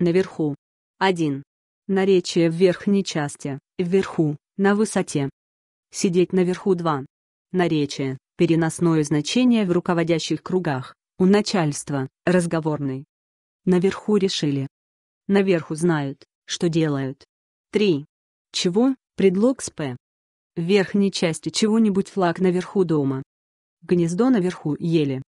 наверху. 1. Наречие в верхней части, вверху, на высоте. Сидеть наверху 2. Наречие, переносное значение в руководящих кругах, у начальства, разговорный. Наверху решили. Наверху знают, что делают. 3. Чего? Предлог сп В верхней части чего-нибудь флаг наверху дома. Гнездо наверху ели.